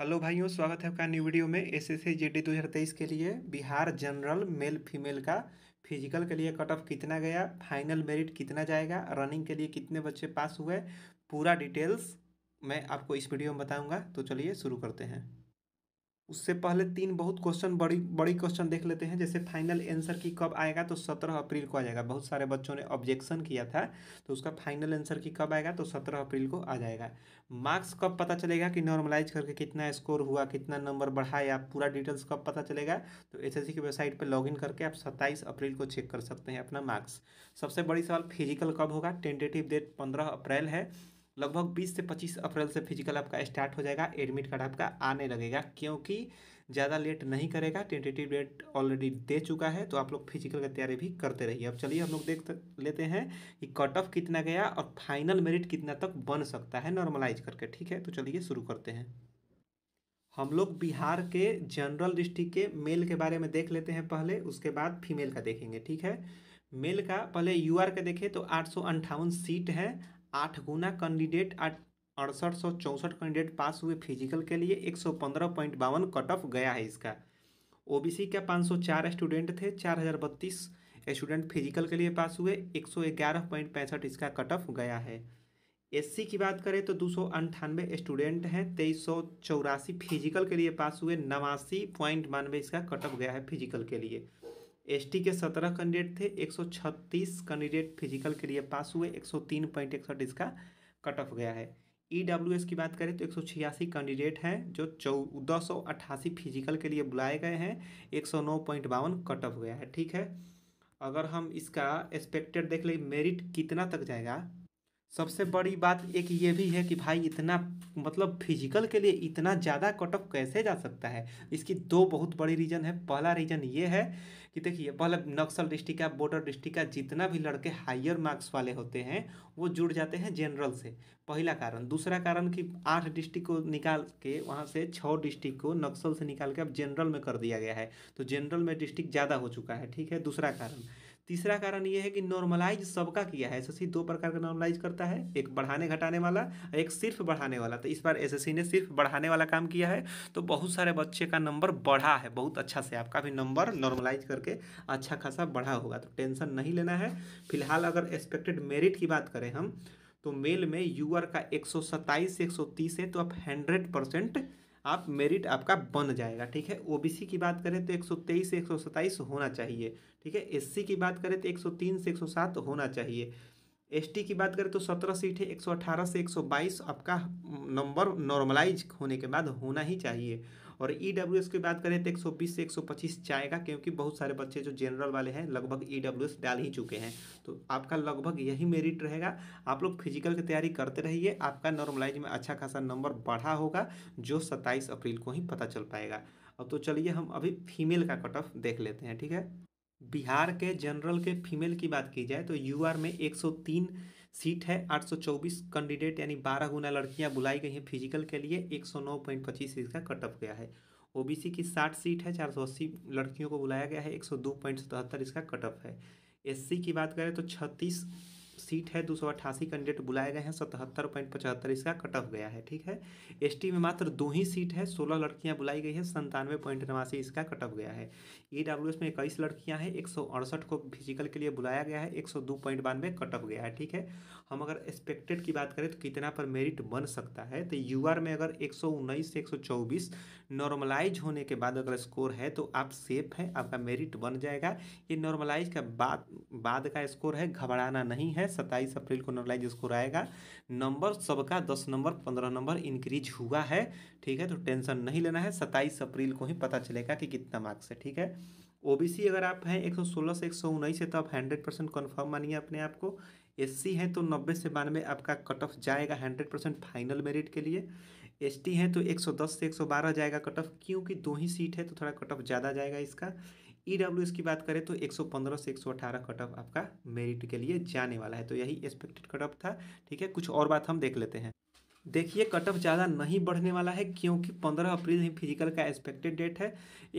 hello भाइयों स्वागत है आपका न्यू वीडियो में एस एस जी डी दो हज़ार तेईस के लिए बिहार जनरल मेल फीमेल का फिजिकल के लिए कट ऑफ कितना गया फाइनल मेरिट कितना जाएगा रनिंग के लिए कितने बच्चे पास हुए पूरा डिटेल्स मैं आपको इस वीडियो में बताऊंगा तो चलिए शुरू करते हैं उससे पहले तीन बहुत क्वेश्चन बड़ी बड़ी क्वेश्चन देख लेते हैं जैसे फाइनल आंसर की कब आएगा तो सत्रह अप्रैल को आ जाएगा बहुत सारे बच्चों ने ऑब्जेक्शन किया था तो उसका फाइनल आंसर की कब आएगा तो सत्रह अप्रैल को आ जाएगा मार्क्स कब पता चलेगा कि नॉर्मलाइज करके कितना स्कोर हुआ कितना नंबर बढ़ा या पूरा डिटेल्स कब पता चलेगा तो एस की वेबसाइट पर लॉग करके आप सत्ताईस अप्रैल को चेक कर सकते हैं अपना मार्क्स सबसे बड़ी सवाल फिजिकल कब होगा टेंटेटिव डेट पंद्रह अप्रैल है लगभग 20 से 25 अप्रैल से फिजिकल आपका स्टार्ट हो जाएगा एडमिट कार्ड आपका आने लगेगा क्योंकि ज़्यादा लेट नहीं करेगा टेंटेटिव डेट ऑलरेडी दे चुका है तो आप लोग फिजिकल की तैयारी भी करते रहिए अब चलिए हम लोग देख लेते हैं कि कट ऑफ कितना गया और फाइनल मेरिट कितना तक बन सकता है नॉर्मलाइज करके ठीक है तो चलिए शुरू करते हैं हम लोग बिहार के जनरल डिस्ट्रिक्ट के मेल के बारे में देख लेते हैं पहले उसके बाद फीमेल का देखेंगे ठीक है मेल का पहले यूआर का देखें तो आठ सीट है आठ गुना कैंडिडेट अड़सठ सौ चौंसठ कैंडिडेट पास हुए फिजिकल के लिए एक सौ पंद्रह पॉइंट बावन कट ऑफ गया है इसका ओबीसी का पाँच सौ चार स्टूडेंट थे चार हज़ार बत्तीस स्टूडेंट फिजिकल के लिए पास हुए एक सौ ग्यारह पॉइंट पैंसठ इसका कट ऑफ गया है एससी की बात करें तो दो सौ अंठानवे स्टूडेंट हैं तेईस सौ चौरासी फिजिकल के लिए पास हुए नवासी पॉइंट बानवे इसका कट ऑफ गया है फिजिकल के लिए एसटी के सत्रह कैंडिडेट थे एक सौ छत्तीस कैंडिडेट फिजिकल के लिए पास हुए एक सौ तीन पॉइंट इकसठ इसका कट ऑफ गया है ई डब्ल्यू एस की बात करें तो एक सौ छियासी कैंडिडेट हैं जो चौदह सौ अट्ठासी फिजिकल के लिए बुलाए गए हैं एक सौ नौ पॉइंट बावन कट ऑफ गया है ठीक है अगर हम इसका एक्सपेक्टेड देख लें मेरिट कितना तक जाएगा सबसे बड़ी बात एक ये भी है कि भाई इतना मतलब फिजिकल के लिए इतना ज़्यादा कट ऑफ कैसे जा सकता है इसकी दो बहुत बड़ी रीज़न है पहला रीज़न ये है कि देखिए पहले मतलब नक्सल डिस्ट्रिक्ट का बॉर्डर डिस्ट्रिक्ट का जितना भी लड़के हायर मार्क्स वाले होते हैं वो जुड़ जाते हैं जनरल से पहला कारण दूसरा कारण कि आठ डिस्ट्रिक्ट को निकाल के वहाँ से छः डिस्ट्रिक्ट को नक्सल से निकाल के अब जनरल में कर दिया गया है तो जनरल में डिस्ट्रिक्ट ज़्यादा हो चुका है ठीक है दूसरा कारण तीसरा कारण ये है कि नॉर्मलाइज सबका किया है एसएससी दो प्रकार का नॉर्मलाइज करता है एक बढ़ाने घटाने वाला एक सिर्फ बढ़ाने वाला तो इस बार एसएससी ने सिर्फ बढ़ाने वाला काम किया है तो बहुत सारे बच्चे का नंबर बढ़ा है बहुत अच्छा से आपका भी नंबर नॉर्मलाइज करके अच्छा खासा बढ़ा होगा तो टेंशन नहीं लेना है फिलहाल अगर एक्सपेक्टेड मेरिट की बात करें हम तो मेल में यूआर का एक सौ सत्ताईस एक सौ तीस है तो आप हंड्रेड परसेंट आप मेरिट आपका बन जाएगा ठीक है ओबीसी की बात करें तो 123 से 127 होना चाहिए ठीक है एससी की बात करें तो 103 से 107 होना चाहिए एसटी की बात करें तो 17 सीटें 118 से 122 आपका नंबर नॉर्मलाइज हम्म, होने के बाद होना ही चाहिए और ई e की बात करें तो एक से एक जाएगा क्योंकि बहुत सारे बच्चे जो जनरल वाले हैं लगभग ई e डाल ही चुके हैं तो आपका लगभग यही मेरिट रहेगा आप लोग फिजिकल की तैयारी करते रहिए आपका नॉर्मलाइज में अच्छा खासा नंबर बढ़ा होगा जो सत्ताईस अप्रैल को ही पता चल पाएगा अब तो चलिए हम अभी फीमेल का कट ऑफ देख लेते हैं ठीक है बिहार के जनरल के फीमेल की बात की जाए तो यूआर में 103 सीट है 824 कैंडिडेट यानी बारह गुना लड़कियां बुलाई गई हैं फिजिकल के लिए 109.25 इसका का कटअप गया है ओबीसी की 60 सीट है 480 लड़कियों को बुलाया गया है 102.77 इसका कटअप है एससी की बात करें तो छत्तीस सीट है दो सौ अट्ठासी कैंडिडेट बुलाए गए हैं सतहत्तर पॉइंट पचहत्तर इसका कट ऑफ गया है ठीक है एसटी में मात्र दो ही सीट है सोलह लड़कियां बुलाई गई है संतानवे पॉइंट नवासी इसका कट ऑफ गया है ई e में इक्कीस लड़कियां हैं एक सौ अड़सठ को फिजिकल के लिए बुलाया गया है एक सौ दो पॉइंट बानवे कट ऑफ गया है ठीक है हम अगर एक्सपेक्टेड की बात करें तो कितना पर मेरिट बन सकता है तो यू में अगर एक सौ उन्नीस से एक सौ चौबीस नॉर्मलाइज होने के बाद अगर स्कोर है तो आप सेफ हैं आपका मेरिट बन जाएगा ये नॉर्मलाइज का बाद बाद का स्कोर है घबराना नहीं है सत्ताईस अप्रैल को नॉर्मलाइज स्कोर आएगा नंबर सबका दस नंबर पंद्रह नंबर इंक्रीज हुआ है ठीक है तो टेंशन नहीं लेना है सत्ताईस अप्रैल को ही पता चलेगा कि कितना मार्क्स है ठीक है ओबीसी अगर आप हैं 116 से एक सौ है तो आप 100 परसेंट कन्फर्म मानिए अपने आप को एससी हैं तो 90 से बानवे आपका कट ऑफ जाएगा 100 परसेंट फाइनल मेरिट के लिए एसटी हैं तो 110 से 112 जाएगा कट ऑफ क्योंकि दो ही सीट है तो थोड़ा कट ऑफ ज़्यादा जाएगा इसका ई e की बात करें तो 115 से 118 कट ऑफ आपका मेरिट के लिए जाने वाला है तो यही एक्सपेक्टेड कट ऑफ था ठीक है कुछ और बात हम देख लेते हैं देखिए कट ऑफ ज़्यादा नहीं बढ़ने वाला है क्योंकि पंद्रह अप्रैल ही फिजिकल का एक्सपेक्टेड डेट है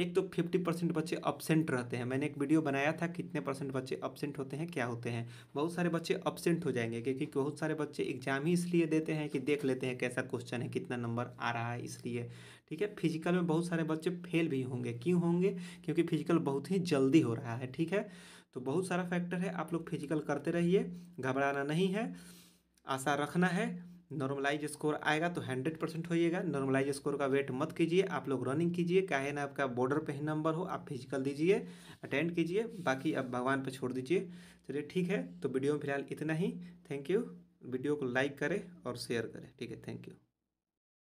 एक तो फिफ्टी परसेंट बच्चे अपसेंट रहते हैं मैंने एक वीडियो बनाया था कितने परसेंट बच्चे अपसेंट होते हैं क्या होते हैं बहुत सारे बच्चे अपसेंट हो जाएंगे क्योंकि बहुत सारे बच्चे एग्जाम ही इसलिए देते हैं कि देख लेते हैं कैसा क्वेश्चन है कितना नंबर आ रहा है इसलिए ठीक है फिजिकल में बहुत सारे बच्चे फेल भी होंगे क्यों होंगे क्योंकि फिजिकल बहुत ही जल्दी हो रहा है ठीक है तो बहुत सारा फैक्टर है आप लोग फिजिकल करते रहिए घबराना नहीं है आशा रखना है नॉर्मलाइज स्कोर आएगा तो हंड्रेड परसेंट होइएगा नॉर्मलाइज स्कोर का वेट मत कीजिए आप लोग रनिंग कीजिए काहे ना आपका बॉर्डर पे ही नंबर हो आप फिजिकल दीजिए अटेंड कीजिए बाकी आप भगवान पर छोड़ दीजिए चलिए ठीक है तो वीडियो में फिलहाल इतना ही थैंक यू वीडियो को लाइक करें और शेयर करें ठीक है थैंक यू